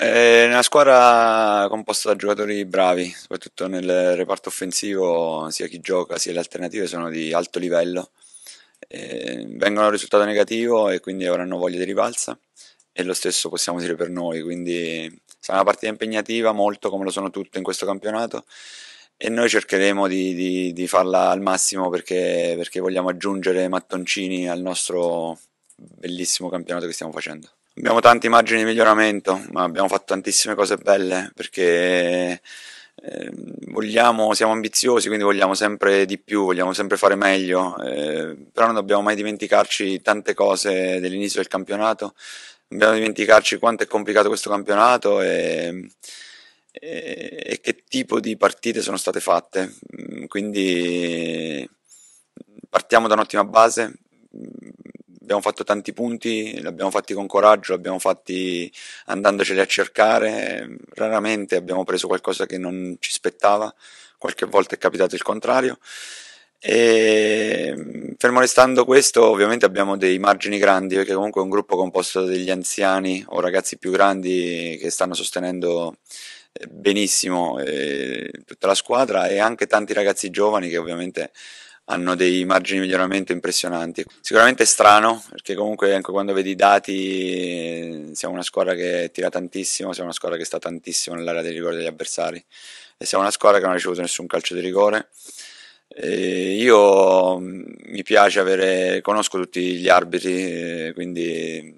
È eh, una squadra composta da giocatori bravi, soprattutto nel reparto offensivo, sia chi gioca sia le alternative sono di alto livello. Eh, vengono a risultato negativo e quindi avranno voglia di rivalsa e lo stesso possiamo dire per noi, quindi sarà una partita impegnativa molto come lo sono tutte in questo campionato e noi cercheremo di, di, di farla al massimo perché, perché vogliamo aggiungere mattoncini al nostro bellissimo campionato che stiamo facendo. Abbiamo tanti margini di miglioramento, ma abbiamo fatto tantissime cose belle perché eh, vogliamo, siamo ambiziosi, quindi vogliamo sempre di più, vogliamo sempre fare meglio, eh, però non dobbiamo mai dimenticarci tante cose dell'inizio del campionato, dobbiamo dimenticarci quanto è complicato questo campionato e, e, e che tipo di partite sono state fatte. Quindi partiamo da un'ottima base, abbiamo fatto tanti punti, li abbiamo fatti con coraggio, li abbiamo fatti andandoceli a cercare, raramente abbiamo preso qualcosa che non ci spettava, qualche volta è capitato il contrario. E fermo restando questo, ovviamente abbiamo dei margini grandi perché comunque è un gruppo composto dagli anziani o ragazzi più grandi che stanno sostenendo eh, benissimo eh, tutta la squadra e anche tanti ragazzi giovani che ovviamente hanno dei margini di miglioramento impressionanti. Sicuramente è strano, perché comunque anche quando vedi i dati siamo una squadra che tira tantissimo, siamo una squadra che sta tantissimo nell'area dei rigori degli avversari e siamo una squadra che non ha ricevuto nessun calcio di rigore. E io mm, mi piace avere, conosco tutti gli arbitri, eh, quindi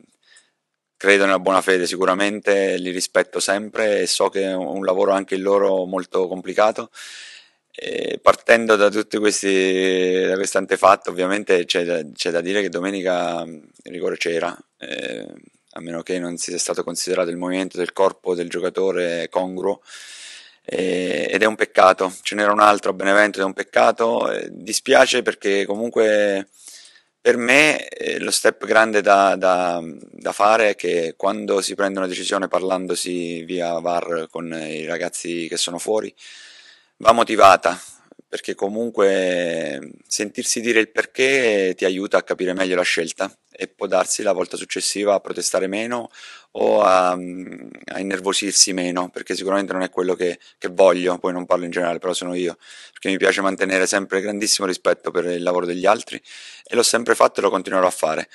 credo nella buona fede sicuramente, li rispetto sempre e so che è un lavoro anche il loro molto complicato eh, partendo da tutti questi da questo antefatto, ovviamente c'è da, c'è da, dire che domenica mm, il rigore c'era, eh, a meno che non sia stato considerato il movimento del corpo del giocatore congruo. Eh, ed è un peccato, ce n'era un altro a Benevento ed è un peccato. Eh, dispiace perché comunque per me eh, lo step grande da, da, da, fare è che quando si prende una decisione parlandosi via VAR con i ragazzi che sono fuori, va motivata perché comunque ehm, sentirsi dire il perché ti aiuta a capire meglio la scelta e può darsi la volta successiva a protestare meno o a, mm, a innervosirsi meno, perché sicuramente non è quello che, che, voglio, poi non parlo in generale, però sono io, perché mi piace mantenere sempre grandissimo rispetto per il lavoro degli altri e l'ho sempre fatto e lo continuerò a fare.